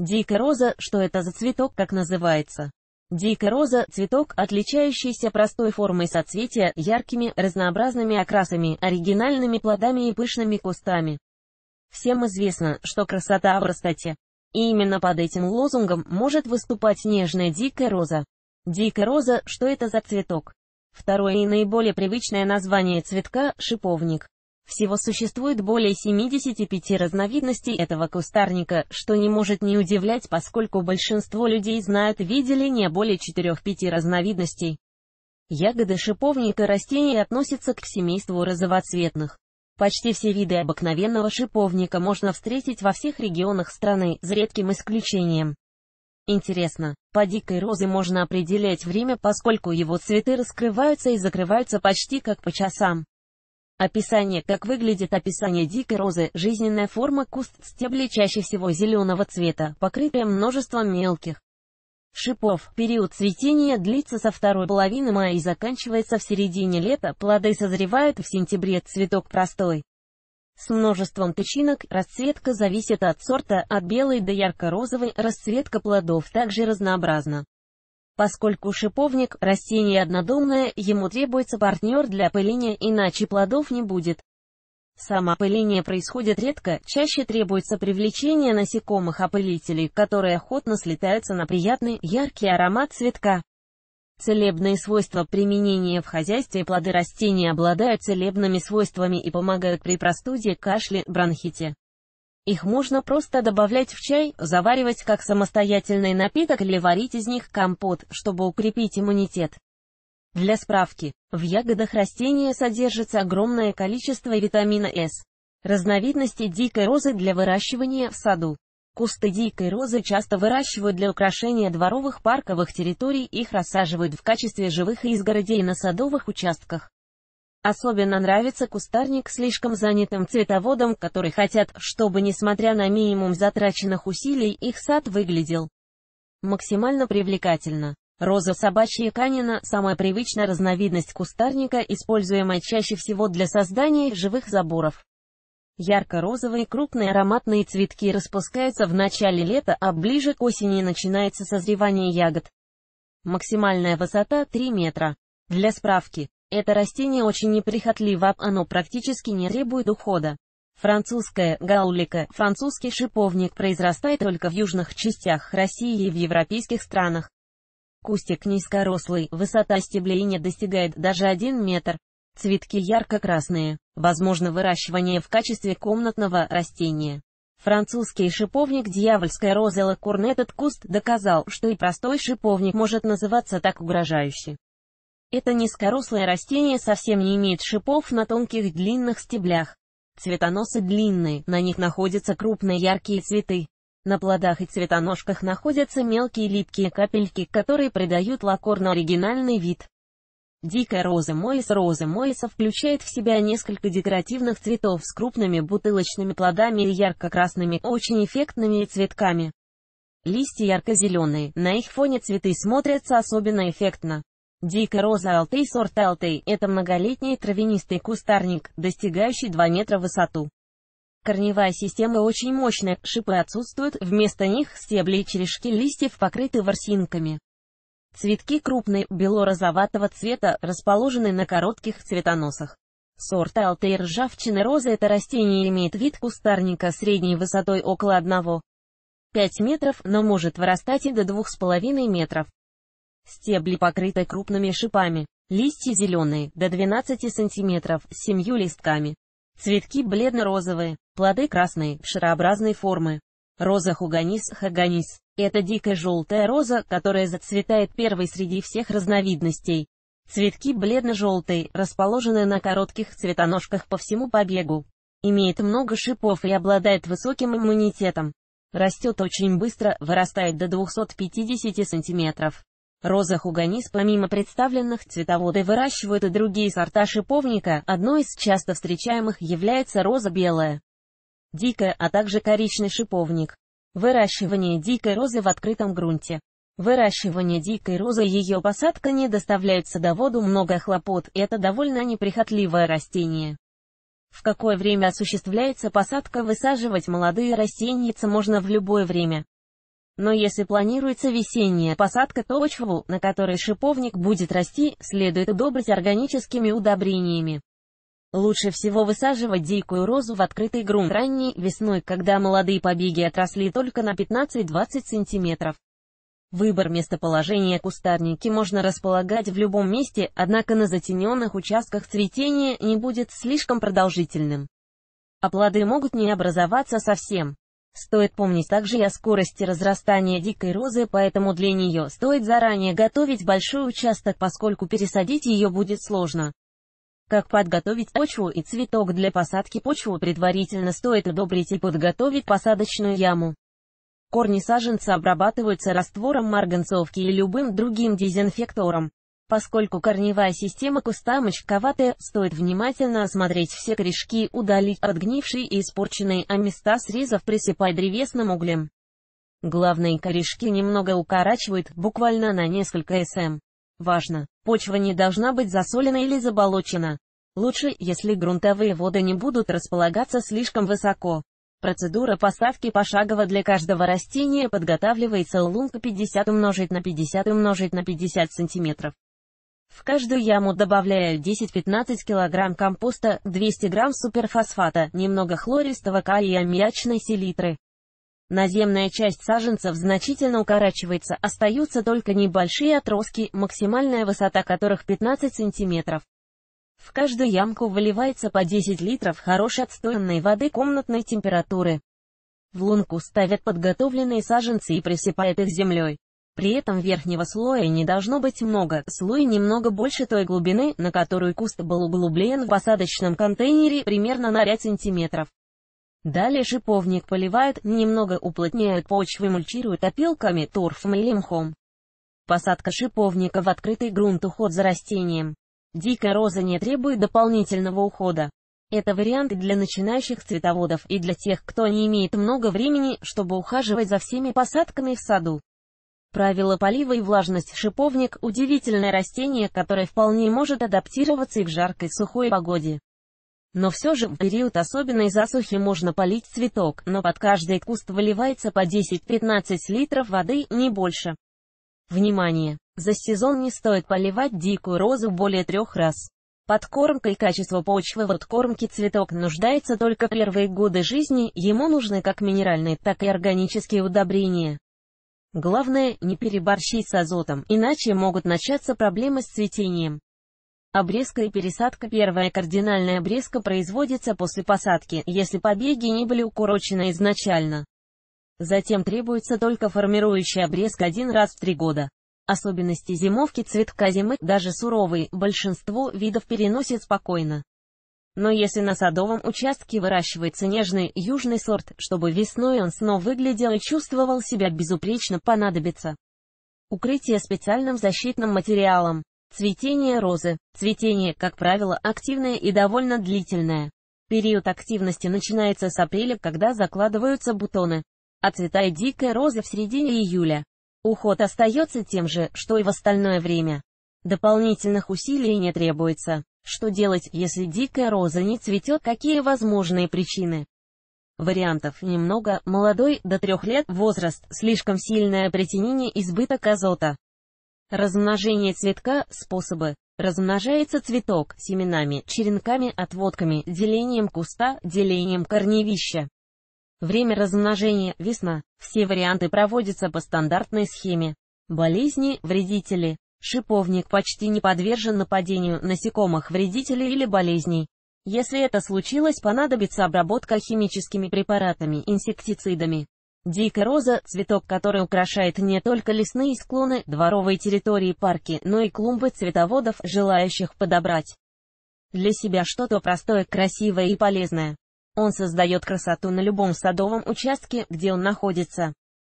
Дикая роза, что это за цветок, как называется? Дикая роза – цветок, отличающийся простой формой соцветия, яркими, разнообразными окрасами, оригинальными плодами и пышными кустами. Всем известно, что красота в простоте. И именно под этим лозунгом может выступать нежная дикая роза. Дикая роза – что это за цветок? Второе и наиболее привычное название цветка – шиповник. Всего существует более 75 разновидностей этого кустарника, что не может не удивлять, поскольку большинство людей знают и видели не более 4-5 разновидностей. Ягоды шиповника растений относятся к семейству розовоцветных. Почти все виды обыкновенного шиповника можно встретить во всех регионах страны, за редким исключением. Интересно, по дикой розе можно определять время, поскольку его цветы раскрываются и закрываются почти как по часам. Описание Как выглядит описание дикой розы, жизненная форма куст стебли чаще всего зеленого цвета, покрытая множеством мелких шипов. Период цветения длится со второй половины мая и заканчивается в середине лета, плоды созревают в сентябре, цветок простой. С множеством тычинок, расцветка зависит от сорта, от белой до ярко-розовой, расцветка плодов также разнообразна. Поскольку шиповник – растение однодомное, ему требуется партнер для опыления, иначе плодов не будет. Самоопыление происходит редко, чаще требуется привлечение насекомых-опылителей, которые охотно слетаются на приятный, яркий аромат цветка. Целебные свойства применения в хозяйстве плоды растений обладают целебными свойствами и помогают при простуде, кашле, бронхите. Их можно просто добавлять в чай, заваривать как самостоятельный напиток или варить из них компот, чтобы укрепить иммунитет. Для справки, в ягодах растения содержится огромное количество витамина С. Разновидности дикой розы для выращивания в саду. Кусты дикой розы часто выращивают для украшения дворовых парковых территорий, их рассаживают в качестве живых изгородей на садовых участках. Особенно нравится кустарник слишком занятым цветоводам, которые хотят, чтобы несмотря на минимум затраченных усилий, их сад выглядел максимально привлекательно. Роза собачья канина – самая привычная разновидность кустарника, используемая чаще всего для создания живых заборов. Ярко-розовые крупные ароматные цветки распускаются в начале лета, а ближе к осени начинается созревание ягод. Максимальная высота 3 метра. Для справки, это растение очень неприхотливо, а оно практически не требует ухода. Французская гаулика, французский шиповник произрастает только в южных частях России и в европейских странах. Кустик низкорослый, высота стеблей не достигает даже 1 метр. Цветки ярко-красные. Возможно выращивание в качестве комнатного растения. Французский шиповник дьявольская роза Лакурн этот куст доказал, что и простой шиповник может называться так угрожающе. Это низкорослое растение совсем не имеет шипов на тонких длинных стеблях. Цветоносы длинные, на них находятся крупные яркие цветы. На плодах и цветоножках находятся мелкие липкие капельки, которые придают лакорно оригинальный вид. Дикая роза Моис Роза Моиса включает в себя несколько декоративных цветов с крупными бутылочными плодами и ярко-красными, очень эффектными цветками. Листья ярко-зеленые, на их фоне цветы смотрятся особенно эффектно. Дикая роза алтей сорт алтей – это многолетний травянистый кустарник, достигающий 2 метра в высоту. Корневая система очень мощная, шипы отсутствуют, вместо них стебли и черешки листьев покрыты ворсинками. Цветки крупные, бело-розоватого цвета, расположены на коротких цветоносах. Сорт алтей ржавчины розы это растение имеет вид кустарника средней высотой около 1,5 метров, но может вырастать и до 2,5 метров. Стебли покрыты крупными шипами. Листья зеленые, до 12 см, с семью листками. Цветки бледно-розовые, плоды красные, шарообразной формы. Роза хуганис хаганис – это дикая желтая роза, которая зацветает первой среди всех разновидностей. Цветки бледно-желтые, расположены на коротких цветоножках по всему побегу. Имеет много шипов и обладает высоким иммунитетом. Растет очень быстро, вырастает до 250 см. Роза хуганис помимо представленных цветоводы выращивают и другие сорта шиповника, одной из часто встречаемых является роза белая, дикая, а также коричный шиповник. Выращивание дикой розы в открытом грунте. Выращивание дикой розы и ее посадка не доставляют садоводу много хлопот, и это довольно неприхотливое растение. В какое время осуществляется посадка высаживать молодые растеньица можно в любое время. Но если планируется весенняя посадка, то почву, на которой шиповник будет расти, следует удобрить органическими удобрениями. Лучше всего высаживать дикую розу в открытый грунт ранней весной, когда молодые побеги отросли только на 15-20 см. Выбор местоположения кустарники можно располагать в любом месте, однако на затененных участках цветение не будет слишком продолжительным. А плоды могут не образоваться совсем. Стоит помнить также и о скорости разрастания дикой розы, поэтому для нее стоит заранее готовить большой участок, поскольку пересадить ее будет сложно. Как подготовить почву и цветок для посадки почву предварительно стоит удобрить и подготовить посадочную яму. Корни саженца обрабатываются раствором марганцовки и любым другим дезинфектором. Поскольку корневая система куста мочковатая, стоит внимательно осмотреть все корешки, удалить отгнившие и испорченные, а места срезов присыпать древесным углем. Главные корешки немного укорачивают, буквально на несколько см. Важно, почва не должна быть засолена или заболочена. Лучше, если грунтовые воды не будут располагаться слишком высоко. Процедура поставки пошагово для каждого растения подготавливается лунка 50 умножить на 50 умножить на 50 сантиметров. В каждую яму добавляю 10-15 кг компоста, 200 г суперфосфата, немного хлористого калия и аммиачной селитры. Наземная часть саженцев значительно укорачивается, остаются только небольшие отростки, максимальная высота которых 15 см. В каждую ямку выливается по 10 литров хорошей отстоянной воды комнатной температуры. В лунку ставят подготовленные саженцы и присыпают их землей. При этом верхнего слоя не должно быть много, слой немного больше той глубины, на которую куст был углублен в посадочном контейнере примерно на 5 сантиметров. Далее шиповник поливают, немного уплотняют почву и мульчируют опилками, торфом или мхом. Посадка шиповника в открытый грунт уход за растением. Дикая роза не требует дополнительного ухода. Это вариант для начинающих цветоводов и для тех, кто не имеет много времени, чтобы ухаживать за всеми посадками в саду. Правила полива и влажность Шиповник – удивительное растение, которое вполне может адаптироваться и в жаркой сухой погоде. Но все же в период особенной засухи можно полить цветок, но под каждый куст выливается по 10-15 литров воды, не больше. Внимание! За сезон не стоит поливать дикую розу более трех раз. Подкормка и качество почвы в откормке цветок нуждается только первые годы жизни, ему нужны как минеральные, так и органические удобрения. Главное, не переборщить с азотом, иначе могут начаться проблемы с цветением. Обрезка и пересадка Первая кардинальная обрезка производится после посадки, если побеги не были укорочены изначально. Затем требуется только формирующая обрезка один раз в три года. Особенности зимовки цветка зимы, даже суровые, большинство видов переносит спокойно. Но если на садовом участке выращивается нежный южный сорт, чтобы весной он снова выглядел и чувствовал себя безупречно, понадобится укрытие специальным защитным материалом. Цветение розы. Цветение, как правило, активное и довольно длительное. Период активности начинается с апреля, когда закладываются бутоны. Оцветает а дикая роза в середине июля. Уход остается тем же, что и в остальное время. Дополнительных усилий не требуется. Что делать, если дикая роза не цветет, какие возможные причины? Вариантов немного, молодой, до трех лет, возраст, слишком сильное притянение, избыток азота. Размножение цветка, способы. Размножается цветок семенами, черенками, отводками, делением куста, делением корневища. Время размножения – весна. Все варианты проводятся по стандартной схеме. Болезни, вредители. Шиповник почти не подвержен нападению насекомых, вредителей или болезней. Если это случилось, понадобится обработка химическими препаратами, инсектицидами. Дикая роза – цветок, который украшает не только лесные склоны, дворовые территории парки, но и клумбы цветоводов, желающих подобрать для себя что-то простое, красивое и полезное. Он создает красоту на любом садовом участке, где он находится.